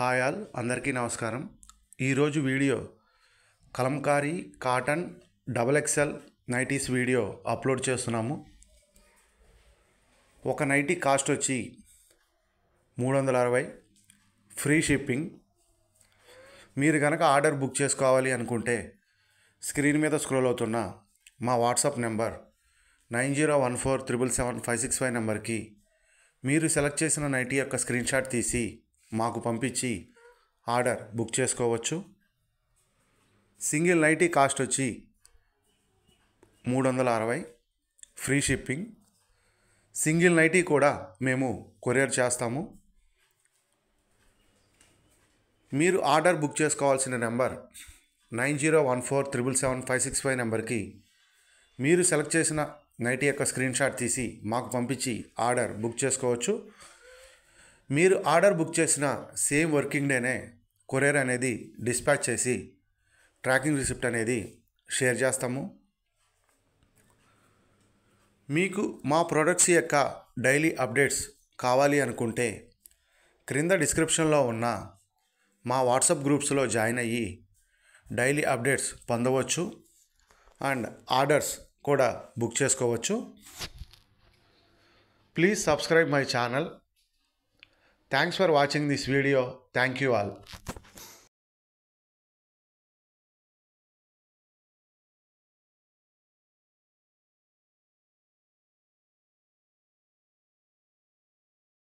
Hi all అందరికీ నమస్కారం ఈరోజు video Kalamkari cotton double excel nighties video upload చేస్తున్నాము ఒక నైటీ కాస్ట్ వచ్చి మూడు వందల అరవై ఫ్రీ షిప్పింగ్ మీరు కనుక ఆర్డర్ బుక్ చేసుకోవాలి అనుకుంటే స్క్రీన్ మీద స్క్రోల్ అవుతున్న మా WhatsApp number nine zero one four triple seven five six five నెంబర్కి మీరు సెలెక్ట్ చేసిన నైటీ యొక్క స్క్రీన్షాట్ తీసి మాకు పంపించి ఆర్డర్ బుక్ చేసుకోవచ్చు సింగిల్ నైటీ కాస్ట్ వచ్చి మూడు వందల అరవై ఫ్రీ షిప్పింగ్ సింగిల్ నైటీ కూడా మేము కొరియర్ చేస్తాము మీరు ఆర్డర్ బుక్ చేసుకోవాల్సిన number nine zero one four triple seven five six five నెంబర్కి మీరు సెలెక్ట్ చేసిన నైటీ యొక్క స్క్రీన్షాట్ తీసి మాకు పంపించి ఆర్డర్ బుక్ చేసుకోవచ్చు మీరు ఆర్డర్ బుక్ చేసిన సేమ్ వర్కింగ్ డేనే కొరియర్ అనేది డిస్పాచ్ చేసి ట్రాకింగ్ రిసిప్ట్ అనేది షేర్ చేస్తాము మీకు మా ప్రొడక్ట్స్ యొక్క డైలీ అప్డేట్స్ కావాలి అనుకుంటే క్రింద డిస్క్రిప్షన్లో ఉన్న మా వాట్సాప్ గ్రూప్స్లో జాయిన్ అయ్యి డైలీ అప్డేట్స్ పొందవచ్చు అండ్ ఆర్డర్స్ కూడా బుక్ చేసుకోవచ్చు please subscribe my channel Thanks for watching this video. Thank you all.